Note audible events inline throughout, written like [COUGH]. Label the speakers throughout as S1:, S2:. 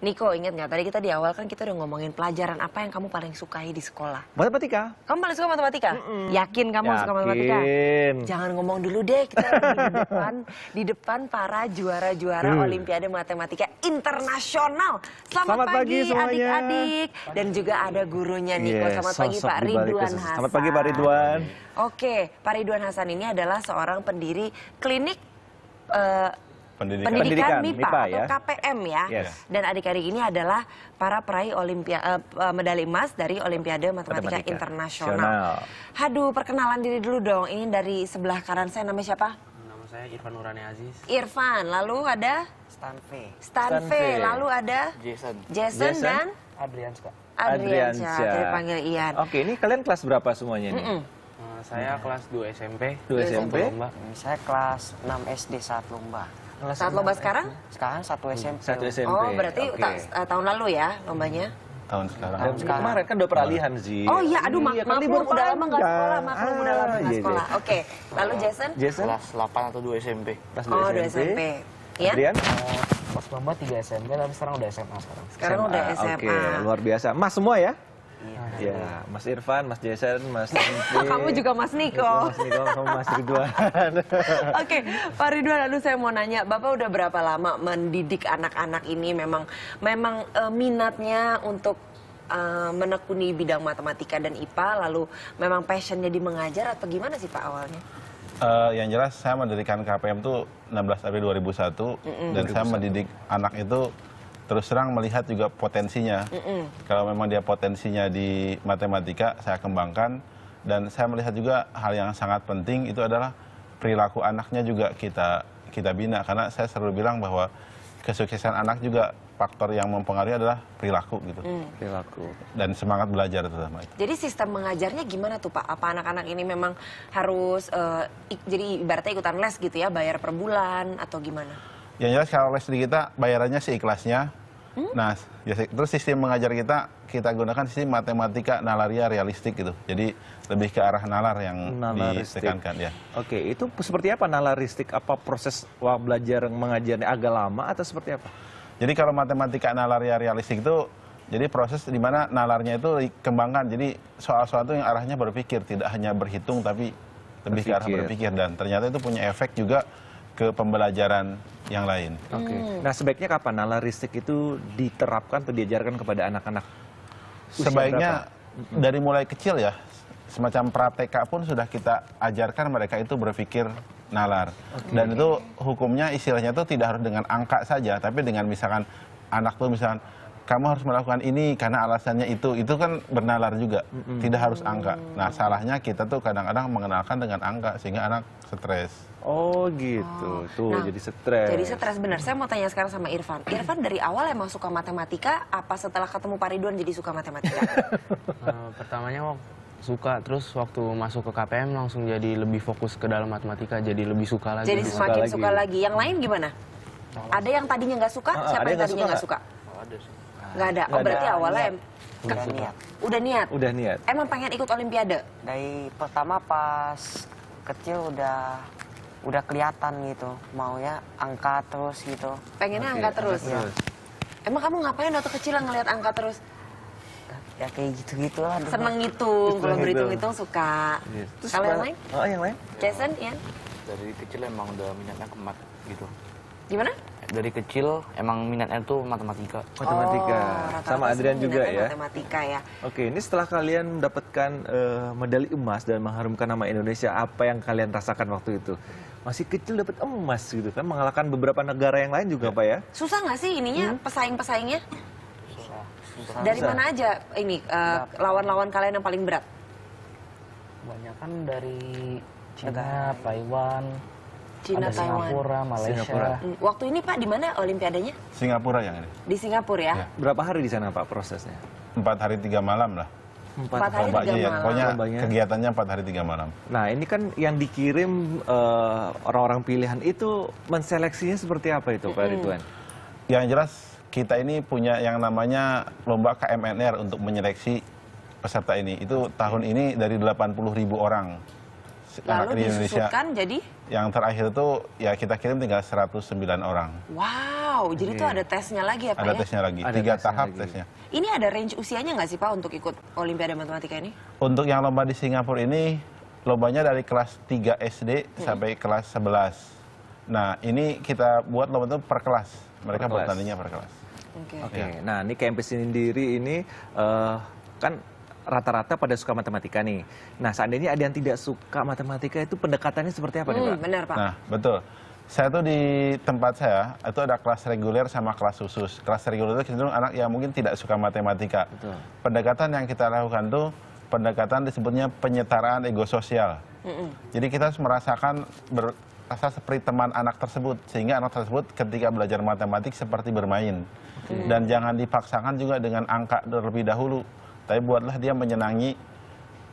S1: Niko inget nggak tadi kita di awal kan kita udah ngomongin pelajaran apa yang kamu paling sukai di sekolah?
S2: Matematika.
S1: Kamu paling suka matematika? Mm -mm. Yakin kamu Yakin. suka matematika? Jangan ngomong dulu deh kita di depan di depan para juara-juara hmm. Olimpiade Matematika Internasional. Selamat, Selamat pagi adik-adik dan juga ada gurunya Niko. Yeah. Selamat pagi Pak Ridwan Hasan. Selamat pagi Pak Ridwan. Oke, Pak Ridwan Hasan ini adalah seorang pendiri klinik uh,
S2: pendidikan, pendidikan MIPA, MIPA atau ya.
S1: KPM ya. Yes. Dan adik-adik ini adalah para peraih Olimpia, uh, medali emas dari Olimpiade Matematika, Matematika. Internasional. Haduh, perkenalan diri dulu dong. Ini dari sebelah kanan saya namanya siapa?
S3: Nama saya Irfan Nurani Aziz.
S1: Irfan, lalu ada? Stanfe. Stanfe, lalu ada?
S3: Jason. Jason, Jason. dan? Adrian Adrian. kita panggil
S2: Ian. Oke, ini kalian kelas berapa semuanya ini? Mm -mm
S3: saya kelas 2
S2: SMP. 2 SMP? Saya kelas 6 SD saat lomba. Kelas Saat lomba kan? sekarang? Sekarang satu hmm, SMP. Satu SMP. Oh, berarti okay.
S1: ta tahun lalu ya lombanya?
S2: Tahun sekarang. Tahun sekarang. Kemarin kan udah peralihan sih. Oh iya, aduh mak iya,
S1: kan maklum udah lama gak sekolah, maklum ah, udah lama gak iya, iya, sekolah. Iya. Oke, okay. lalu Jason?
S2: Jason? Kelas 8 atau 2 SMP. Kelas 2 oh, SMP. 2 SMP. Ya? Adrian? Uh,
S3: pas lomba 3 SMP, tapi sekarang udah
S2: SMA sekarang. Sekarang SMA, udah SMA. Oke, okay, luar biasa. Mas semua ya? Iya. Ya, Mas Irfan, Mas Jason, Mas Nanti. [LAUGHS] Kamu juga Mas
S1: Niko. Mas
S2: Niko kamu Mas Ridwan. [LAUGHS] Oke,
S1: Pak Ridwan, lalu saya mau nanya, Bapak udah berapa lama mendidik anak-anak ini memang memang uh, minatnya untuk uh, menekuni bidang matematika dan IPA lalu memang passionnya di mengajar atau gimana sih Pak awalnya?
S4: Uh, yang jelas saya mendirikan KPM itu 16 April 2001 mm -mm. dan 2001. saya mendidik anak itu terus terang melihat juga potensinya. Mm -mm. Kalau memang dia potensinya di matematika, saya kembangkan. Dan saya melihat juga hal yang sangat penting itu adalah perilaku anaknya juga kita kita bina. Karena saya selalu bilang bahwa kesuksesan anak juga faktor yang mempengaruhi adalah perilaku gitu. Mm. Perilaku. Dan semangat belajar terutama itu.
S1: Jadi sistem mengajarnya gimana tuh Pak? Apa anak-anak ini memang harus uh, jadi ibaratnya ikutan les gitu ya, bayar per bulan atau gimana?
S4: Yang jelas kalau les di kita bayarannya seikhlasnya. Hmm? Nah, ya, terus sistem mengajar kita kita gunakan sistem matematika nalaria realistik gitu. Jadi lebih ke arah nalar yang nalaristik. ditekankan ya.
S2: Oke, itu seperti apa nalaristik? Apa proses belajar mengajarnya agak lama atau seperti apa? Jadi kalau matematika
S4: nalaria realistik itu jadi proses di mana nalarnya itu dikembangkan. Jadi soal-soal itu yang arahnya berpikir, tidak hanya berhitung tapi lebih berpikir. ke arah berpikir dan ternyata itu punya efek juga
S2: ke pembelajaran yang lain. Oke. Okay. Hmm. Nah sebaiknya kapan nalaristik itu diterapkan atau diajarkan kepada anak-anak? Sebaiknya berapa? Hmm. dari mulai kecil ya,
S4: semacam prateka pun sudah kita ajarkan mereka itu berpikir nalar. Okay. Dan itu hukumnya istilahnya itu tidak harus dengan angka saja, tapi dengan misalkan anak tuh misalkan kamu harus melakukan ini karena alasannya itu itu kan bernalar juga mm-hmm. tidak harus angka nah salahnya kita tuh kadang-kadang mengenalkan dengan angka sehingga anak stres oh
S2: gitu oh. tuh nah, jadi stres jadi stres
S1: benar saya mau tanya sekarang sama Irfan Irfan dari awal emang suka matematika apa setelah ketemu Pak Ridwan jadi suka matematika
S2: uh, [LAUGHS] pertamanya
S3: suka terus waktu masuk ke KPM langsung jadi lebih fokus ke dalam matematika jadi lebih suka lagi jadi
S1: semakin suka lagi, suka lagi. yang lain gimana ada yang tadinya nggak suka ah, ah, siapa yang, yang tadinya nggak suka, gak suka? Oh, ada Nggak ada. Oh, berarti ada awalnya niat. Udah niat. Udah niat. Udah niat. Emang pengen ikut olimpiade? Dari pertama pas kecil udah udah kelihatan gitu. mau ya angka terus gitu. Pengennya okay, angka terus. Ya. Emang kamu ngapain waktu kecil ngelihat angka terus? Ya kayak gitu-gitu lah. Seneng ngitung, kalau berhitung-hitung suka. Yes. Iya. kalau yang lain? Oh,
S3: yang lain. Jason, Ian? Dari kecil emang udah minatnya kemat gitu. Gimana? dari kecil emang minatnya itu matematika.
S2: Matematika. Oh, Sama Adrian juga ya.
S1: Matematika ya.
S2: Oke, ini setelah kalian mendapatkan uh, medali emas dan mengharumkan nama Indonesia, apa yang kalian rasakan waktu itu? Masih kecil dapat emas gitu kan, mengalahkan beberapa negara yang lain juga, ya. Pak ya?
S1: Susah nggak sih ininya hmm? pesaing-pesaingnya?
S2: Susah. Dari mana
S1: aja ini eh, lawan-lawan uh, kalian yang paling berat? Banyak kan dari China, Taiwan,
S3: Cina,
S4: ada Taiwan. Singapura, Malaysia. Singapura.
S1: Mm, waktu ini Pak di mana olimpiadanya?
S4: Singapura yang ini.
S1: Di Singapura ya? ya.
S4: Berapa hari di sana Pak prosesnya? Empat hari tiga malam lah. Empat hari tiga iya. malam. Ya, pokoknya Lombanya. kegiatannya empat hari tiga malam.
S2: Nah ini kan yang dikirim eh, orang-orang uh, pilihan itu menseleksinya seperti apa itu Pak Ridwan? -hmm. Yang jelas kita ini
S4: punya yang namanya lomba KMNR untuk menyeleksi peserta ini. Itu tahun ini dari 80 ribu orang. Lalu di Indonesia. jadi? Yang terakhir itu ya kita kirim tinggal 109 orang.
S1: Wow, jadi itu iya. ada tesnya lagi ya Pak Ada ya?
S4: tesnya lagi, ada tiga tesnya tahap lagi. tesnya.
S1: Ini ada range usianya nggak sih Pak untuk ikut Olimpiade Matematika ini?
S4: Untuk yang lomba di Singapura ini, lombanya dari kelas 3 SD hmm. sampai kelas 11. Nah, ini kita buat lomba itu per kelas. Mereka per kelas. bertandingnya per kelas. Oke.
S2: Okay. Okay. Nah, ini campus sendiri ini uh, kan rata-rata pada suka matematika nih. Nah, seandainya ada yang tidak suka matematika itu pendekatannya seperti apa hmm, nih, Pak? Benar, Pak. Nah, betul. Saya tuh di tempat saya itu ada kelas reguler sama kelas khusus. Kelas reguler itu
S4: cenderung anak yang mungkin tidak suka matematika. Betul. Pendekatan yang kita lakukan tuh pendekatan disebutnya penyetaraan ego sosial. Mm -mm. Jadi kita harus merasakan ber, rasa seperti teman anak tersebut sehingga anak tersebut ketika belajar matematik seperti bermain okay. dan jangan dipaksakan juga dengan angka terlebih dahulu tapi buatlah dia menyenangi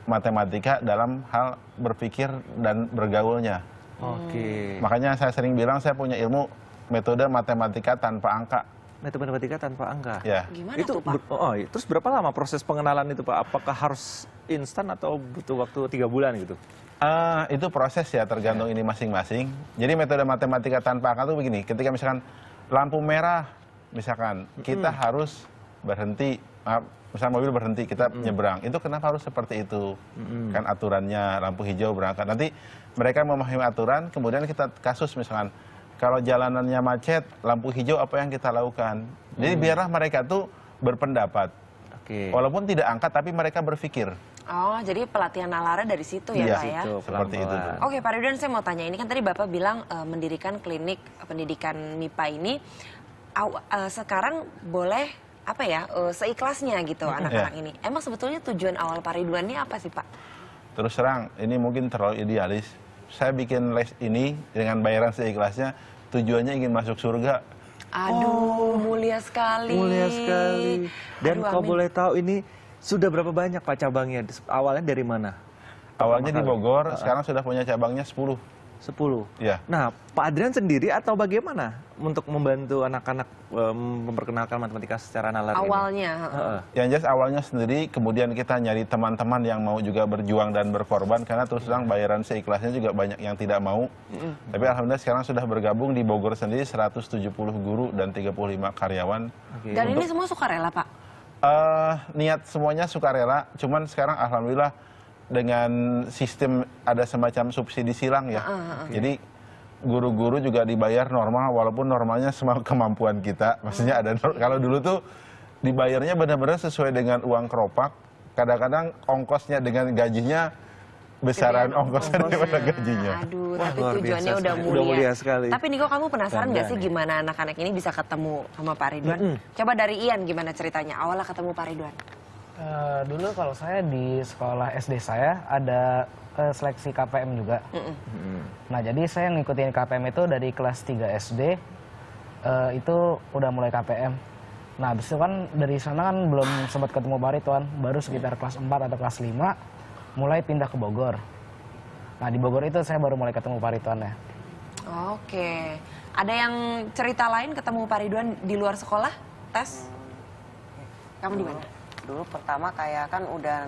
S4: matematika dalam hal berpikir dan bergaulnya.
S2: Oke. Okay. Makanya
S4: saya sering bilang saya punya ilmu metode matematika tanpa angka.
S2: Metode matematika tanpa angka. Ya. Gimana itu, tuh, Pak? Oh, iya. terus berapa lama proses pengenalan itu, Pak? Apakah harus instan atau butuh waktu tiga bulan gitu?
S4: Uh, itu proses ya, tergantung yeah. ini masing-masing. Jadi metode matematika tanpa angka itu begini, ketika misalkan lampu merah, misalkan kita hmm. harus berhenti, maaf, misalnya mobil berhenti kita mm-hmm. nyebrang itu kenapa harus seperti itu mm-hmm. kan aturannya lampu hijau berangkat nanti mereka memahami aturan kemudian kita kasus misalnya kalau jalanannya macet lampu hijau apa yang kita lakukan jadi mm-hmm. biarlah mereka tuh berpendapat okay. walaupun tidak angkat tapi mereka berpikir
S1: Oh, jadi pelatihan nalara dari situ ya, ya Pak ya? Seperti itu. Oke, Pak Ridwan saya mau tanya, ini kan tadi Bapak bilang uh, mendirikan klinik pendidikan MIPA ini, uh, sekarang boleh apa ya uh, seikhlasnya gitu anak-anak yeah. ini. Emang sebetulnya tujuan awal Pak ini apa sih Pak?
S4: Terus terang ini mungkin terlalu idealis. Saya bikin les ini dengan bayaran
S2: seikhlasnya tujuannya ingin masuk surga.
S1: Aduh, oh, mulia sekali. Mulia
S2: sekali. Dan Aduh, kau boleh tahu ini sudah berapa banyak Pak cabangnya? Awalnya dari mana? Awalnya di Bogor, uh sekarang sudah punya cabangnya 10. 10. Ya. Nah, Pak Adrian sendiri atau bagaimana untuk membantu anak-anak um, memperkenalkan matematika secara nalar awalnya. ini? Awalnya. Yang jelas awalnya sendiri, kemudian kita nyari teman-teman yang mau juga
S4: berjuang dan berkorban, karena terus terang iya. bayaran seikhlasnya juga banyak yang tidak mau. Uh. Tapi Alhamdulillah sekarang sudah bergabung di Bogor sendiri 170 guru dan 35 karyawan. Okay. Dan ini semua sukarela Pak? Uh, niat semuanya sukarela, cuman sekarang Alhamdulillah dengan sistem ada semacam subsidi silang ya. Uh, uh, Jadi guru-guru juga dibayar normal walaupun normalnya semua [LAUGHS] kemampuan kita. Maksudnya hmm. ada kalau dulu tuh dibayarnya benar-benar sesuai dengan uang keropak. Kadang-kadang ongkosnya dengan gajinya besaran [LAUGHS] ongkosnya daripada gajinya. Aduh, Wah, tapi tujuannya udah mulia. udah mulia sekali. Tapi
S1: Niko kamu penasaran Tanda gak sih gimana anak-anak ini bisa ketemu sama Pak Ridwan? Mm -hmm. Coba dari Ian gimana ceritanya awalnya ketemu Pak Ridwan?
S3: Uh, dulu kalau saya di sekolah SD saya ada uh, seleksi KPM juga. Mm -mm. Nah jadi saya ngikutin KPM itu dari kelas 3 SD uh, itu udah mulai KPM. Nah besok itu kan dari sana kan belum sempat ketemu Parituan tuan, baru sekitar kelas 4 atau kelas 5 mulai pindah ke Bogor. Nah di Bogor itu saya baru mulai ketemu Parituan tuan ya.
S1: Oke, ada yang cerita lain ketemu Pak di luar sekolah? Tes? Kamu di mana? dulu pertama kayak kan udah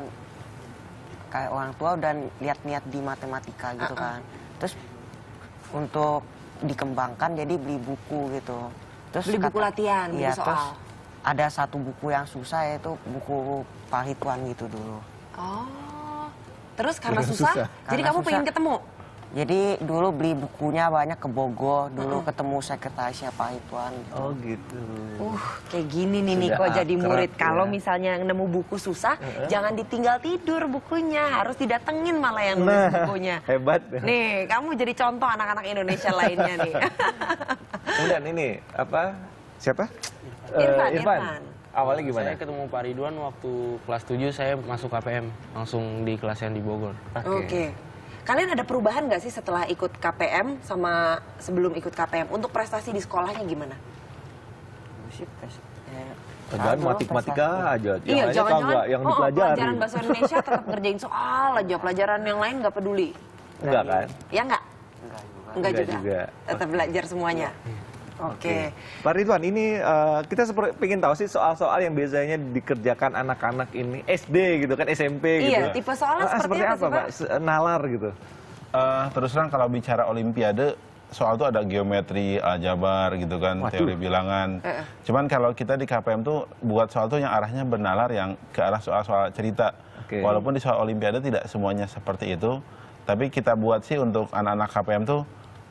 S1: kayak orang tua udah lihat niat di matematika gitu uh -uh. kan terus untuk dikembangkan jadi beli buku gitu terus beli buku kata, latihan ya, soal terus ada satu buku yang susah yaitu buku parituan gitu dulu oh terus karena susah, susah. Karena jadi kamu susah, pengen ketemu jadi dulu beli bukunya banyak ke Bogor, dulu uh -huh. ketemu sekretaris siapa Ridwan. Oh gitu. Uh, kayak gini nih Niko jadi murid. Ya. Kalau misalnya nemu buku susah, uh -huh. jangan ditinggal tidur bukunya, harus didatengin malah yang nulis nah, bukunya. Hebat. Nih, kamu jadi contoh anak-anak Indonesia lainnya nih. [LAUGHS]
S2: Kemudian ini apa? Siapa? Irfan. Uh, Irfan. Irfan.
S3: Awalnya gimana? Saya ketemu Pak Ridwan waktu kelas 7 saya masuk KPM langsung di kelas yang di Bogor. Oke. Okay. Okay.
S1: Kalian ada perubahan nggak sih setelah ikut KPM sama sebelum ikut KPM? Untuk prestasi di sekolahnya gimana?
S2: Jangan matematika aja. iya, jangan-jangan yang oh, dipelajari. Oh, pelajaran bahasa
S1: Indonesia tetap ngerjain soal aja, pelajaran yang lain nggak peduli. Enggak kan? Ya enggak? Enggak juga. Enggak juga. juga. Tetap belajar semuanya. Iya. Oke. Okay.
S2: Pak Ridwan, ini uh, kita ingin tahu sih soal-soal yang biasanya dikerjakan anak-anak ini SD gitu kan SMP iya, gitu. Iya, tipe soalnya nah, seperti, seperti apa, apa Pak? Nalar gitu. Uh, terus terang kalau bicara olimpiade soal
S4: itu ada geometri, aljabar gitu kan, Waduh. teori bilangan. Uh -uh. Cuman kalau kita di KPM tuh buat soal itu yang arahnya bernalar yang ke arah soal-soal cerita. Okay. Walaupun di soal olimpiade tidak semuanya seperti itu, tapi kita buat sih untuk anak-anak KPM tuh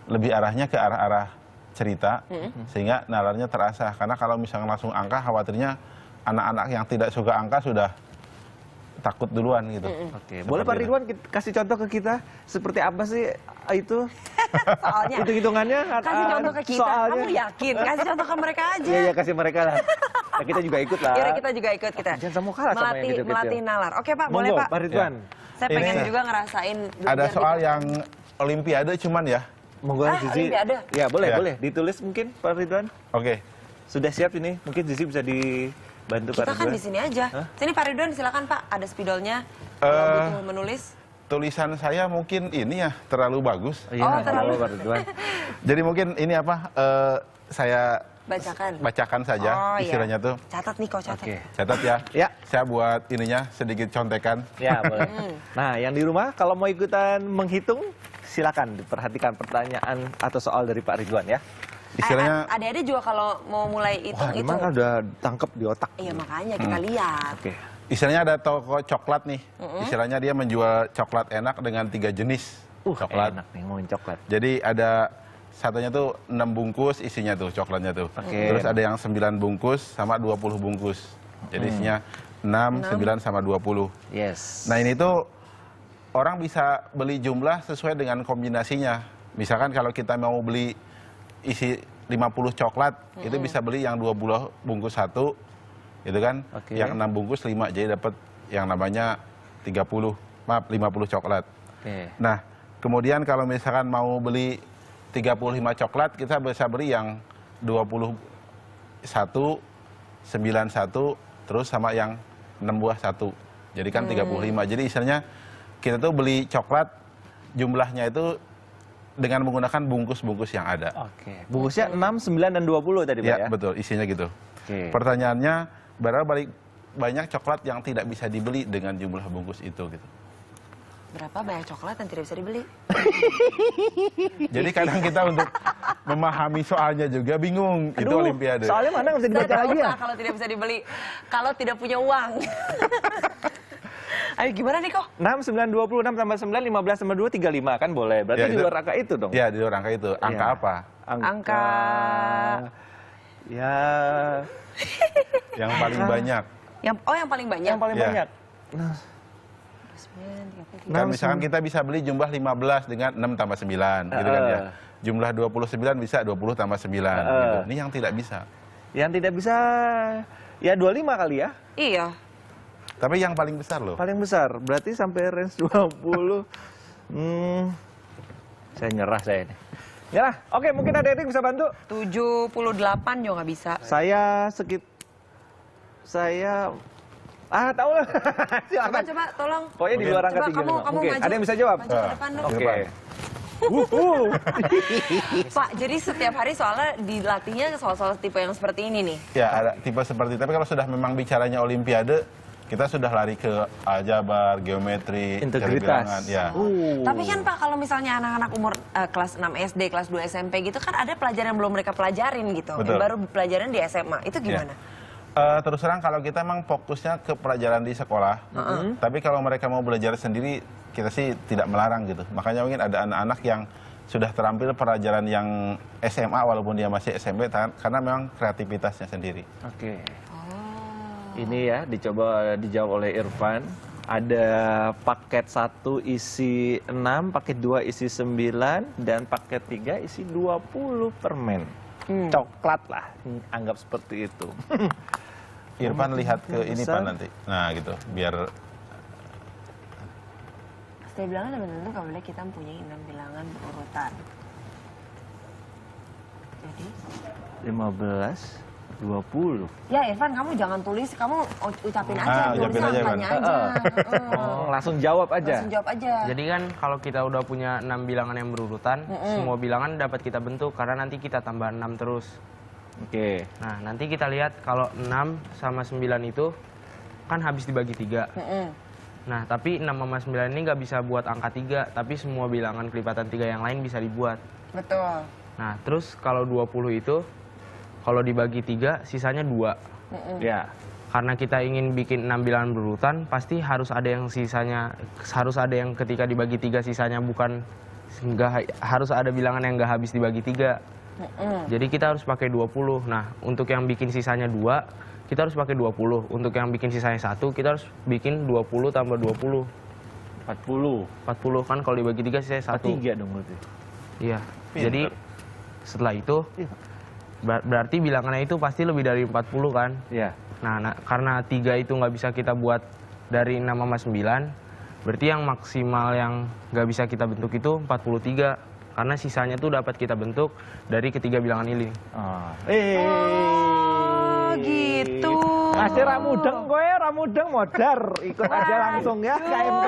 S4: lebih arahnya ke arah-arah cerita hmm. sehingga nalarnya terasa karena kalau misalnya langsung angka khawatirnya anak-anak yang tidak suka angka sudah takut duluan gitu. Mm -hmm. Oke, okay. boleh Pak Ridwan
S2: kasih contoh ke kita seperti apa sih eh, itu? [LAUGHS] Soalnya hitung-hitungannya kasih ah, contoh ke kita. Soalnya. Kamu yakin? Kasih contoh
S1: ke mereka [LAUGHS] aja. Iya, ya,
S2: kasih mereka lah. Ya, kita juga ikut lah. Iya, kita
S1: juga ikut kita. Jangan sama kalah sama gitu, Melatih nalar. Oke, Pak, boleh Pak. Pak Ridwan. Ya. Saya pengen Ini, juga ngerasain Ada soal yang
S2: olimpiade cuman ya Monggo ah, Zizi. Ada. Ya, boleh, ya. boleh. Ditulis mungkin Pak Ridwan. Oke. Okay. Sudah siap ini? Mungkin Zizi bisa dibantu Kita Pak kan Ridwan. Kita kan di
S1: sini aja. Hah? Sini Pak Ridwan silakan Pak, ada spidolnya.
S2: Kalau eh, butuh
S1: menulis.
S4: Tulisan saya mungkin ini ya terlalu bagus. Oh, terlalu. Pak Ridwan. [LAUGHS] Jadi mungkin ini apa? Uh, saya
S2: Bacakan. Bacakan saja oh, iya. istilahnya tuh. Catat nih kok catat. Okay. Catat ya. ya. Saya buat ininya sedikit contekan. Ya [LAUGHS] boleh. Hmm. nah yang di rumah kalau mau ikutan menghitung silakan diperhatikan pertanyaan atau soal dari Pak Ridwan ya eh, istilahnya
S1: ada-ada juga kalau mau mulai itu itu emang ada
S2: udah tangkep di
S4: otak iya
S1: makanya hmm. kita hmm. lihat
S4: okay. istilahnya ada toko coklat nih mm -hmm. istilahnya dia menjual coklat enak dengan tiga jenis uh, coklat enak
S2: nih mau coklat
S4: jadi ada satunya tuh 6 bungkus isinya tuh coklatnya tuh. Okay. Terus ada yang 9 bungkus sama 20 bungkus. Jadi hmm. isinya 6, 6, 9 sama 20. Yes. Nah, ini tuh orang bisa beli jumlah sesuai dengan kombinasinya. Misalkan kalau kita mau beli isi 50 coklat, mm -hmm. itu bisa beli yang 20 bungkus satu, gitu kan? Okay. Yang 6 bungkus 5 jadi dapat yang namanya 30, maaf 50 coklat. Okay. Nah, kemudian kalau misalkan mau beli 35 coklat kita bisa beli yang 21 91 terus sama yang 6 buah 1. Jadi kan hmm. 35. Jadi istilahnya kita tuh beli coklat jumlahnya itu dengan menggunakan bungkus-bungkus yang ada. Oke. Bungkusnya 6, 9 dan 20 tadi Pak ya? Iya, betul. Isinya gitu. Oke. Pertanyaannya, berapa balik banyak coklat yang tidak bisa dibeli dengan jumlah bungkus itu gitu.
S1: Berapa banyak coklat yang tidak bisa dibeli? [LAUGHS] Jadi kadang kita untuk
S4: memahami soalnya juga bingung. Aduh, itu olimpiade. Soalnya mana nggak bisa dibaca lagi ya?
S1: Kalau tidak bisa dibeli, kalau tidak punya uang. [LAUGHS] Ayo gimana nih kok?
S2: 6, 9, 6, tambah 9, 15 tambah 2, 35 kan boleh. Berarti ya, itu, di luar angka itu dong? Iya di luar angka itu. Angka ya. apa? Angka... angka... Ya... yang paling banyak.
S1: Yang, oh yang paling banyak? Yang paling ya. banyak.
S2: Nah. Kan misalkan kita
S4: bisa beli jumlah 15 dengan 6 tambah 9 uh, gitu kan ya. Jumlah 29 bisa 20 tambah 9 uh, gitu. Ini yang tidak bisa.
S2: Yang tidak bisa ya 25 kali ya? Iya. Tapi yang paling besar loh. Paling besar. Berarti sampai range 20. hmm, saya nyerah saya ini. Nyerah. Oke, mungkin ada yang bisa bantu. 78 juga nggak bisa. Saya sekitar... saya Ah, tahu lah. [LAUGHS] coba,
S1: coba tolong. Pokoknya di luar angka tiga. Kamu, Ada yang bisa jawab? Ah, oke.
S2: [LAUGHS]
S1: Pak, jadi setiap hari soalnya dilatihnya soal-soal tipe yang seperti ini nih?
S4: Ya, ada tipe seperti Tapi kalau sudah memang bicaranya olimpiade, kita sudah lari ke aljabar, geometri, integritas. Ya. Uh. Tapi kan Pak,
S1: kalau misalnya anak-anak umur uh, kelas 6 SD, kelas 2 SMP gitu kan ada pelajaran yang belum mereka pelajarin gitu. Betul. Yang baru pelajaran di SMA. Itu ya. gimana? Ya.
S4: Uh, terus terang kalau kita memang fokusnya ke pelajaran di sekolah, mm -hmm. tapi kalau mereka mau belajar sendiri kita sih tidak melarang gitu. Makanya mungkin ada anak-anak yang sudah terampil pelajaran yang SMA walaupun dia masih SMP karena memang kreativitasnya sendiri.
S2: Oke. Okay. Oh. Ini ya dicoba dijawab oleh Irfan. Ada paket 1 isi 6, paket 2 isi 9 dan paket 3 isi 20 permen hmm. coklat lah anggap seperti itu [LAUGHS] Irfan lihat ke ini pak nanti
S4: nah gitu biar
S1: setiap bilangan dan bentuk boleh kita mempunyai enam bilangan berurutan
S2: jadi 15 20.
S1: Ya Irfan kamu jangan tulis, kamu ucapin ah, aja, ah, tulis aja, angkanya aja. Uh.
S2: Oh, langsung jawab aja.
S3: Langsung
S1: jawab aja. Jadi
S3: kan kalau kita udah punya 6 bilangan yang berurutan, mm -hmm. semua bilangan dapat kita bentuk karena nanti kita tambah 6 terus. Oke. Okay. Nah, nanti kita lihat kalau 6 sama 9 itu kan habis dibagi 3. Mm -hmm. Nah, tapi 6 sama 9 ini nggak bisa buat angka 3, tapi semua bilangan kelipatan 3 yang lain bisa dibuat. Betul. Nah, terus kalau 20 itu kalau dibagi tiga sisanya dua mm ya karena kita ingin bikin enam bilangan berurutan pasti harus ada yang sisanya harus ada yang ketika dibagi tiga sisanya bukan nggak harus ada bilangan yang nggak habis dibagi tiga mm jadi kita harus pakai 20 nah untuk yang bikin sisanya dua kita harus pakai 20 untuk yang bikin sisanya satu kita harus bikin 20 tambah 20 40 40 kan kalau dibagi tiga sisanya satu tiga dong berarti iya jadi setelah itu iya. Berarti bilangannya itu pasti lebih dari 40 kan? Iya. Nah, nah karena tiga itu nggak bisa kita buat dari 6 sama 9, berarti yang maksimal yang nggak bisa kita bentuk itu 43. Karena sisanya tuh dapat kita bentuk dari ketiga bilangan ini. Oh.
S2: Oh, gitu. Masih ramudeng mudeng kowe, ramudeng modar. Ikut aja langsung ya KMP.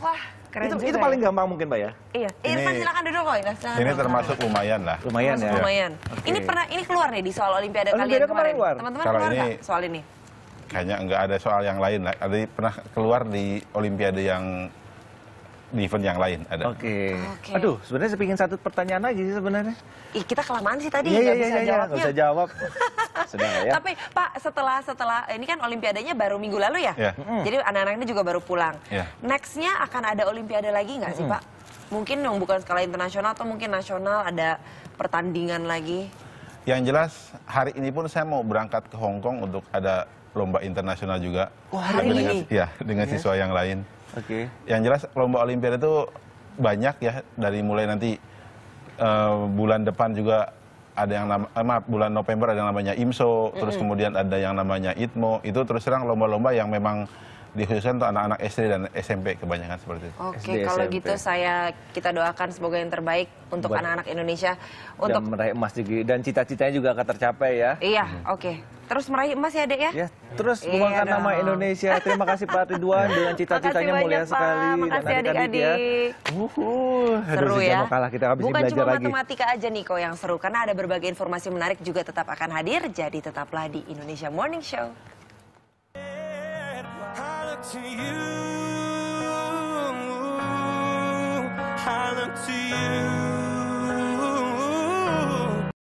S1: Wah, keren itu, juga. Itu paling
S2: ya. gampang mungkin, Pak ya?
S1: Iya. Ini, silakan duduk kok, ya. ini duduk.
S2: termasuk lumayan lah. Lumayan ya. Lumayan. Okay. Ini
S1: pernah ini keluar nih di soal olimpiade, kalian kemarin. kemarin Teman-teman keluar ini, gak soal ini?
S4: Kayaknya nggak ada soal yang lain lah. Ada pernah keluar di olimpiade
S2: yang di event yang lain ada. Oke. Okay. Okay. Aduh, sebenarnya saya pingin satu pertanyaan lagi sih sebenarnya.
S1: Ih, kita kelamaan sih tadi, yeah, yeah, iya, bisa yeah, iya, jawabnya. Gak
S2: bisa jawab. [LAUGHS] Sedang, ya. Tapi
S1: Pak, setelah setelah ini kan Olimpiadanya baru minggu lalu ya. Yeah. Mm Jadi anak-anak ini juga baru pulang. Yeah. Nextnya akan ada Olimpiade lagi nggak mm sih Pak? Mungkin yang bukan skala internasional atau mungkin nasional ada pertandingan lagi.
S4: Yang jelas hari ini pun saya mau berangkat ke Hong Kong untuk ada lomba internasional juga.
S2: Wah, hari ini? Iya, dengan,
S4: ya, dengan yeah. siswa yang lain. Oke. Okay. Yang jelas lomba olimpiade itu banyak ya dari mulai nanti uh, bulan depan juga ada yang nama eh, maaf bulan November ada yang namanya IMSO, mm -hmm. terus kemudian ada yang namanya ITMO. Itu terus terang lomba-lomba yang memang dikhususkan untuk anak-anak SD dan
S2: SMP kebanyakan seperti itu. Oke, SD, kalau SMP. gitu saya
S1: kita doakan semoga yang terbaik untuk anak-anak Indonesia untuk
S2: meraih emas juga dan cita-citanya juga akan tercapai ya.
S1: Iya, hmm. oke. Okay. Terus meraih emas ya, Dek ya? Ya,
S2: terus iya mengangkat nama Indonesia. Terima kasih Pak Ridwan dengan cita-citanya mulia Pak. sekali Makasih dan adik-adik ya. Uhuh. Seru Aduh, ya. kalah kita habis Bukan cuma lagi.
S1: matematika aja nih kok yang seru karena ada berbagai informasi menarik juga tetap akan hadir. Jadi tetaplah di Indonesia Morning Show.
S2: to you. I look to you.